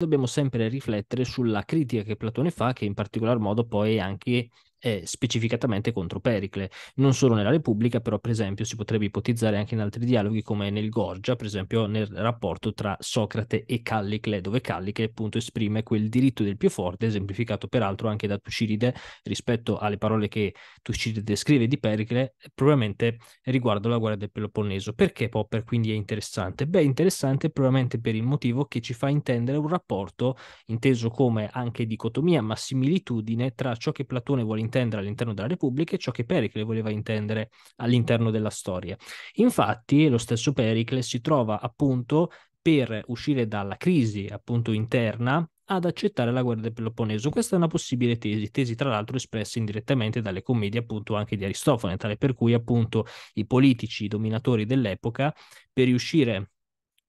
dobbiamo sempre riflettere sulla critica che Platone fa, che in particolar modo poi è anche eh, specificatamente contro Pericle, non solo nella Repubblica, però per esempio si potrebbe ipotizzare anche in altri dialoghi come nel Gorgia, per esempio nel rapporto tra Socrate e Callicle, dove Callicle appunto esprime quel diritto del più forte, esemplificato peraltro anche da Tucidide rispetto alle parole che Tucidide scrive di Pericle, probabilmente riguardo la guerra del Peloponneso. Perché Popper quindi è interessante? Beh, interessante probabilmente per il motivo che ci fa intendere un rapporto inteso come anche dicotomia, ma similitudine tra ciò che Platone vuole intendere all'interno della Repubblica e ciò che Pericle voleva intendere all'interno della storia. Infatti, lo stesso Pericle si trova appunto per uscire dalla crisi appunto interna ad accettare la guerra del Peloponneso. Questa è una possibile tesi, tesi tra l'altro espressa indirettamente dalle commedie appunto anche di Aristofane, tale per cui appunto i politici i dominatori dell'epoca per riuscire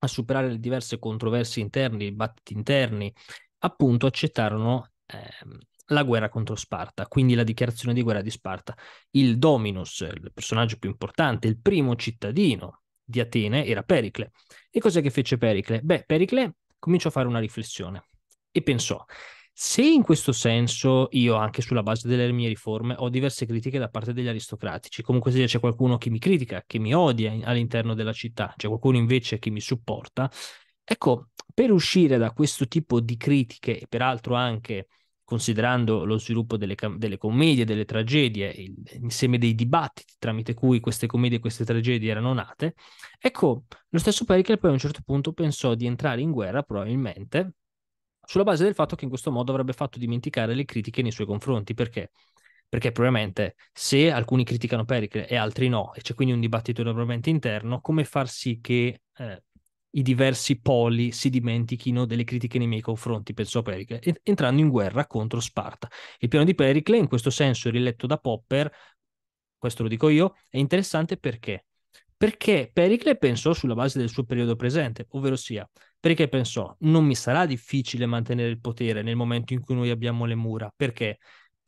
a superare le diverse controversie interne, i battiti interni, appunto accettarono ehm, la guerra contro Sparta, quindi la dichiarazione di guerra di Sparta. Il Dominus, il personaggio più importante, il primo cittadino di Atene era Pericle. E cos'è che fece Pericle? Beh, Pericle cominciò a fare una riflessione e pensò, se in questo senso io anche sulla base delle mie riforme ho diverse critiche da parte degli aristocratici, comunque se c'è qualcuno che mi critica, che mi odia all'interno della città, c'è qualcuno invece che mi supporta, ecco, per uscire da questo tipo di critiche e peraltro anche considerando lo sviluppo delle, delle commedie, delle tragedie, il, l'insieme dei dibattiti tramite cui queste commedie e queste tragedie erano nate, ecco, lo stesso Pericle poi a un certo punto pensò di entrare in guerra probabilmente sulla base del fatto che in questo modo avrebbe fatto dimenticare le critiche nei suoi confronti, perché perché probabilmente se alcuni criticano Pericle e altri no, e c'è quindi un dibattito enormemente interno, come far sì che eh, i diversi poli si dimentichino delle critiche nei miei confronti, pensò Pericle, entrando in guerra contro Sparta. Il piano di Pericle, in questo senso riletto da Popper, questo lo dico io, è interessante perché? Perché Pericle pensò sulla base del suo periodo presente, ovvero sia, perché pensò non mi sarà difficile mantenere il potere nel momento in cui noi abbiamo le mura, perché?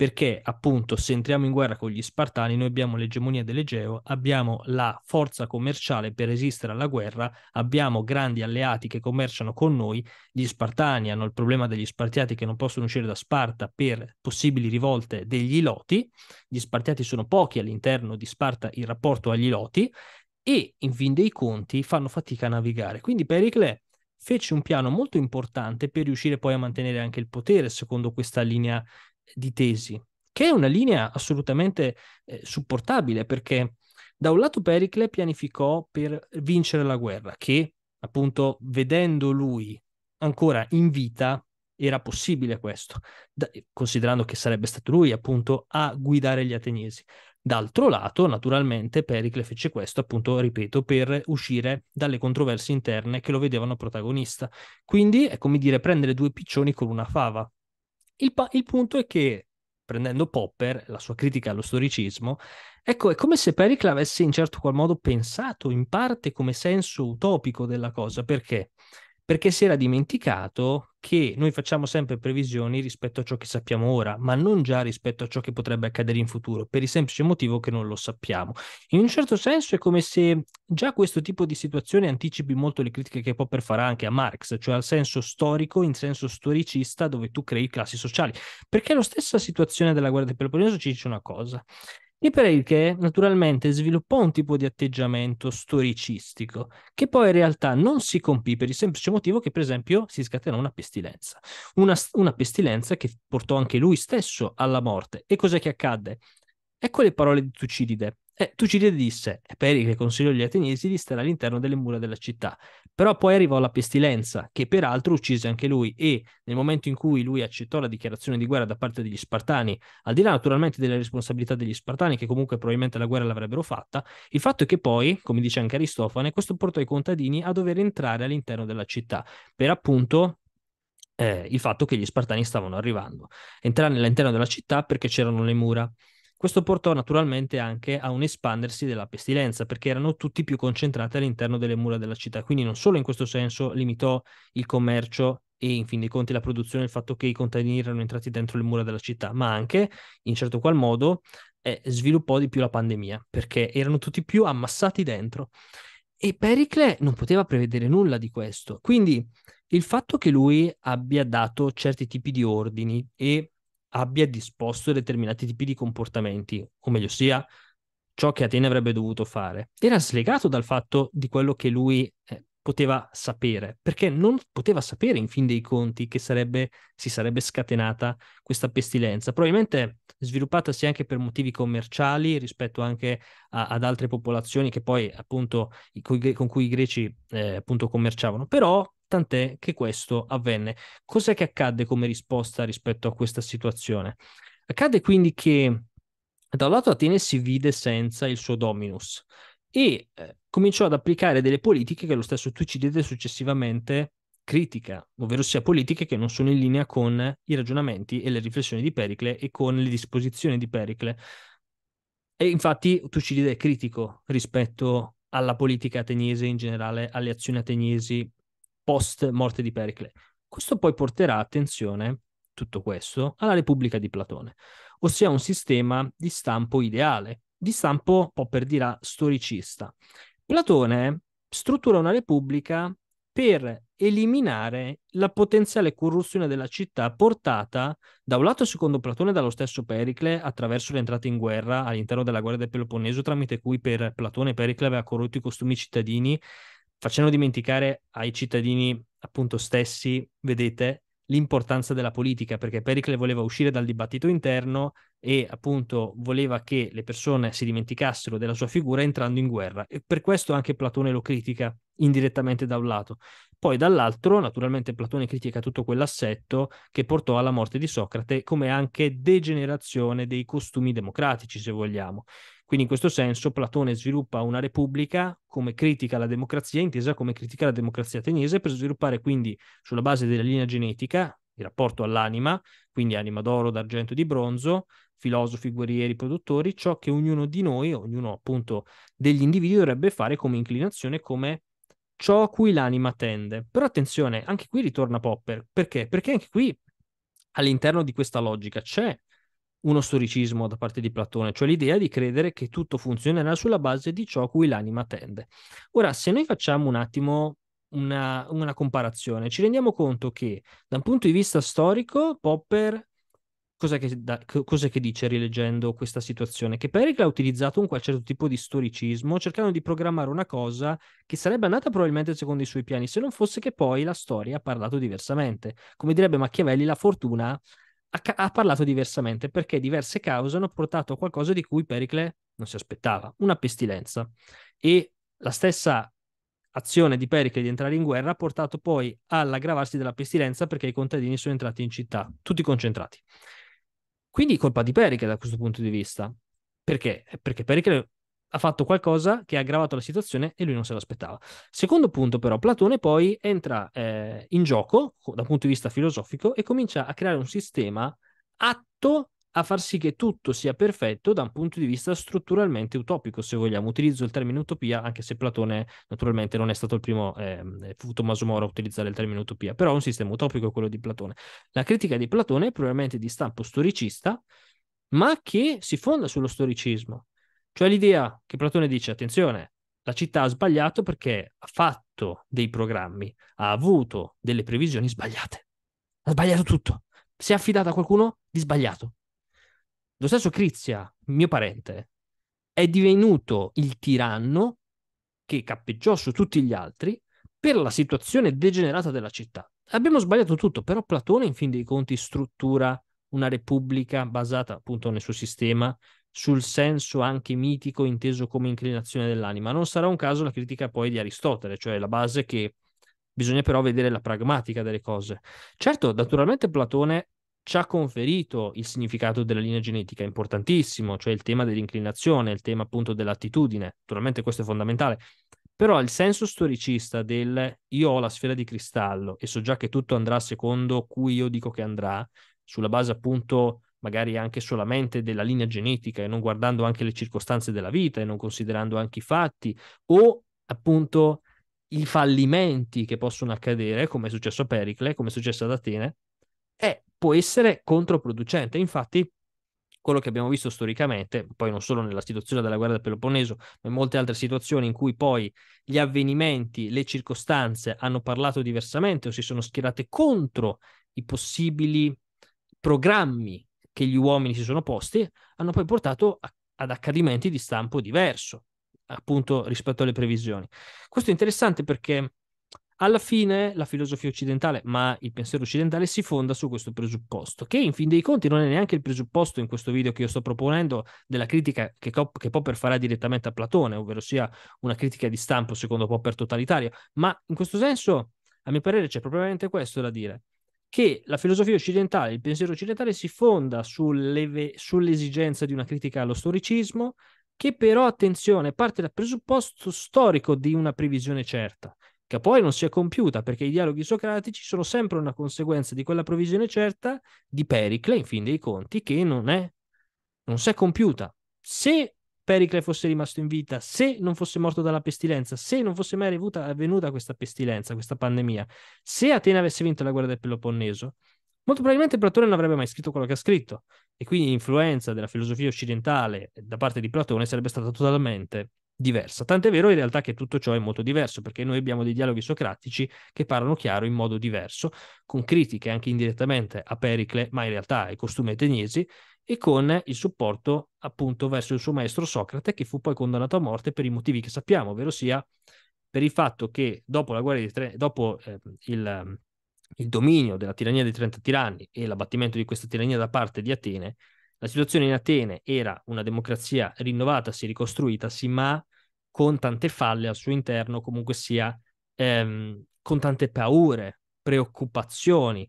perché appunto se entriamo in guerra con gli Spartani noi abbiamo l'egemonia dell'Egeo, abbiamo la forza commerciale per resistere alla guerra, abbiamo grandi alleati che commerciano con noi, gli Spartani hanno il problema degli Spartiati che non possono uscire da Sparta per possibili rivolte degli Loti, gli Spartiati sono pochi all'interno di Sparta in rapporto agli Loti e in fin dei conti fanno fatica a navigare. Quindi Pericle fece un piano molto importante per riuscire poi a mantenere anche il potere secondo questa linea di tesi, che è una linea assolutamente eh, supportabile perché da un lato Pericle pianificò per vincere la guerra, che appunto vedendo lui ancora in vita era possibile questo, da, considerando che sarebbe stato lui appunto a guidare gli ateniesi. D'altro lato, naturalmente, Pericle fece questo, appunto, ripeto, per uscire dalle controversie interne che lo vedevano protagonista. Quindi è come dire prendere due piccioni con una fava il, pa- il punto è che, prendendo Popper, la sua critica allo storicismo, Ecco, è come se Pericle avesse in certo qual modo pensato in parte come senso utopico della cosa, perché perché si era dimenticato che noi facciamo sempre previsioni rispetto a ciò che sappiamo ora, ma non già rispetto a ciò che potrebbe accadere in futuro, per il semplice motivo che non lo sappiamo. In un certo senso è come se già questo tipo di situazione anticipi molto le critiche che Popper farà anche a Marx, cioè al senso storico, in senso storicista, dove tu crei classi sociali, perché la stessa situazione della guerra del Peloponneso ci dice una cosa, e per il che, naturalmente sviluppò un tipo di atteggiamento storicistico che poi in realtà non si compì per il semplice motivo che per esempio si scatenò una pestilenza, una, una pestilenza che portò anche lui stesso alla morte. E cos'è che accadde? Ecco le parole di Tucidide. Eh, Tucidide disse, eh, Pericle consigliò agli ateniesi di stare all'interno delle mura della città, però poi arrivò la pestilenza, che peraltro uccise anche lui e nel momento in cui lui accettò la dichiarazione di guerra da parte degli Spartani, al di là naturalmente delle responsabilità degli Spartani, che comunque probabilmente la guerra l'avrebbero fatta, il fatto è che poi, come dice anche Aristofane, questo portò i contadini a dover entrare all'interno della città, per appunto eh, il fatto che gli Spartani stavano arrivando. Entrare all'interno della città perché c'erano le mura. Questo portò naturalmente anche a un espandersi della pestilenza, perché erano tutti più concentrati all'interno delle mura della città, quindi non solo in questo senso limitò il commercio e in fin dei conti la produzione, il fatto che i contadini erano entrati dentro le mura della città, ma anche, in certo qual modo, eh, sviluppò di più la pandemia, perché erano tutti più ammassati dentro. E Pericle non poteva prevedere nulla di questo. Quindi il fatto che lui abbia dato certi tipi di ordini e abbia disposto determinati tipi di comportamenti, o meglio sia ciò che Atene avrebbe dovuto fare. Era slegato dal fatto di quello che lui eh, poteva sapere, perché non poteva sapere in fin dei conti che sarebbe, si sarebbe scatenata questa pestilenza, probabilmente sviluppatasi anche per motivi commerciali rispetto anche a, ad altre popolazioni che poi appunto con, con cui i greci eh, appunto commerciavano, però tant'è che questo avvenne. Cos'è che accadde come risposta rispetto a questa situazione? Accade quindi che da un lato Atene si vide senza il suo dominus e eh, cominciò ad applicare delle politiche che lo stesso Tucidide successivamente critica, ovvero sia politiche che non sono in linea con i ragionamenti e le riflessioni di Pericle e con le disposizioni di Pericle. E infatti Tucidide è critico rispetto alla politica ateniese in generale, alle azioni ateniesi post morte di Pericle. Questo poi porterà, attenzione, tutto questo, alla Repubblica di Platone, ossia un sistema di stampo ideale, di stampo un po' per dirà storicista. Platone struttura una repubblica per eliminare la potenziale corruzione della città portata da un lato secondo Platone dallo stesso Pericle attraverso l'entrata in guerra all'interno della guerra del Peloponneso tramite cui per Platone Pericle aveva corrotto i costumi cittadini facendo dimenticare ai cittadini appunto stessi, vedete, l'importanza della politica, perché Pericle voleva uscire dal dibattito interno e appunto voleva che le persone si dimenticassero della sua figura entrando in guerra e per questo anche Platone lo critica indirettamente da un lato. Poi dall'altro, naturalmente Platone critica tutto quell'assetto che portò alla morte di Socrate come anche degenerazione dei costumi democratici, se vogliamo. Quindi in questo senso Platone sviluppa una repubblica come critica alla democrazia, intesa come critica alla democrazia ateniese, per sviluppare quindi sulla base della linea genetica il rapporto all'anima, quindi anima d'oro, d'argento e di bronzo, filosofi, guerrieri, produttori, ciò che ognuno di noi, ognuno appunto degli individui dovrebbe fare come inclinazione, come ciò a cui l'anima tende. Però attenzione, anche qui ritorna Popper, perché? Perché anche qui all'interno di questa logica c'è uno storicismo da parte di Platone, cioè l'idea di credere che tutto funzionerà sulla base di ciò a cui l'anima tende. Ora, se noi facciamo un attimo una, una comparazione, ci rendiamo conto che da un punto di vista storico, Popper Cos'è che, da, cos'è che, dice rileggendo questa situazione? Che Pericle ha utilizzato un certo tipo di storicismo cercando di programmare una cosa che sarebbe andata probabilmente secondo i suoi piani, se non fosse che poi la storia ha parlato diversamente. Come direbbe Machiavelli, la fortuna ha, parlato diversamente perché diverse cause hanno portato a qualcosa di cui Pericle non si aspettava, una pestilenza. E la stessa azione di Pericle di entrare in guerra ha portato poi all'aggravarsi della pestilenza perché i contadini sono entrati in città, tutti concentrati. Quindi colpa di Pericle da questo punto di vista. Perché? Perché Pericle ha fatto qualcosa che ha aggravato la situazione e lui non se l'aspettava. Secondo punto però, Platone poi entra eh, in gioco dal punto di vista filosofico e comincia a creare un sistema atto a far sì che tutto sia perfetto da un punto di vista strutturalmente utopico, se vogliamo. Utilizzo il termine utopia, anche se Platone naturalmente non è stato il primo, eh, Tommaso Moro a utilizzare il termine utopia, però un sistema utopico quello di Platone. La critica di Platone è probabilmente di stampo storicista, ma che si fonda sullo storicismo. Cioè l'idea che Platone dice, attenzione, la città ha sbagliato perché ha fatto dei programmi, ha avuto delle previsioni sbagliate. Ha sbagliato tutto. Si è affidata a qualcuno di sbagliato. Lo stesso Crizia, mio parente, è divenuto il tiranno che cappeggiò su tutti gli altri per la situazione degenerata della città. Abbiamo sbagliato tutto, però Platone in fin dei conti struttura una repubblica basata appunto nel suo sistema sul senso anche mitico inteso come inclinazione dell'anima. Non sarà un caso la critica poi di Aristotele, cioè la base che bisogna però vedere la pragmatica delle cose. Certo, naturalmente Platone ci ha conferito il significato della linea genetica, importantissimo, cioè il tema dell'inclinazione, il tema appunto dell'attitudine, naturalmente questo è fondamentale, però il senso storicista del io ho la sfera di cristallo e so già che tutto andrà secondo cui io dico che andrà, sulla base appunto magari anche solamente della linea genetica e non guardando anche le circostanze della vita e non considerando anche i fatti o appunto i fallimenti che possono accadere, come è successo a Pericle, come è successo ad Atene, è, eh, può essere controproducente. Infatti, quello che abbiamo visto storicamente, poi non solo nella situazione della guerra del Peloponneso, ma in molte altre situazioni in cui poi gli avvenimenti, le circostanze hanno parlato diversamente o si sono schierate contro i possibili programmi che gli uomini si sono posti hanno poi portato a, ad accadimenti di stampo diverso, appunto rispetto alle previsioni. Questo è interessante perché alla fine la filosofia occidentale, ma il pensiero occidentale si fonda su questo presupposto, che in fin dei conti non è neanche il presupposto in questo video che io sto proponendo della critica che, che Popper farà direttamente a Platone, ovvero sia una critica di stampo secondo Popper totalitaria, ma in questo senso, a mio parere, c'è probabilmente questo da dire che la filosofia occidentale, il pensiero occidentale si fonda sull'esigenza di una critica allo storicismo, che però, attenzione, parte dal presupposto storico di una previsione certa, che poi non si è compiuta, perché i dialoghi socratici sono sempre una conseguenza di quella previsione certa di Pericle, in fin dei conti, che non è, non si è compiuta. Se Pericle fosse rimasto in vita, se non fosse morto dalla pestilenza, se non fosse mai rivuta, avvenuta questa pestilenza, questa pandemia, se Atene avesse vinto la guerra del Peloponneso, molto probabilmente Platone non avrebbe mai scritto quello che ha scritto e quindi l'influenza della filosofia occidentale da parte di Platone sarebbe stata totalmente diversa. Tant'è vero in realtà che tutto ciò è molto diverso, perché noi abbiamo dei dialoghi socratici che parlano chiaro in modo diverso, con critiche anche indirettamente a Pericle, ma in realtà ai costumi ateniesi, e con il supporto appunto verso il suo maestro Socrate che fu poi condannato a morte per i motivi che sappiamo, ovvero sia per il fatto che dopo, la guerra di tre, dopo eh, il, il dominio della tirannia dei 30 tiranni e l'abbattimento di questa tirannia da parte di Atene, la situazione in Atene era una democrazia rinnovata, si rinnovatasi, ricostruitasi, ma con tante falle al suo interno, comunque sia ehm, con tante paure, preoccupazioni,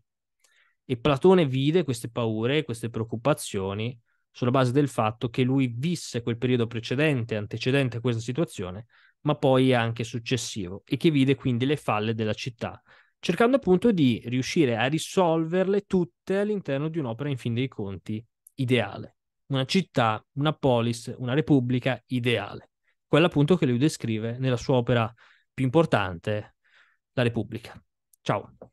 e Platone vide queste paure, queste preoccupazioni sulla base del fatto che lui visse quel periodo precedente, antecedente a questa situazione, ma poi anche successivo, e che vide quindi le falle della città, cercando appunto di riuscire a risolverle tutte all'interno di un'opera, in fin dei conti, ideale. Una città, una polis, una repubblica ideale. Quella appunto che lui descrive nella sua opera più importante, La Repubblica. Ciao.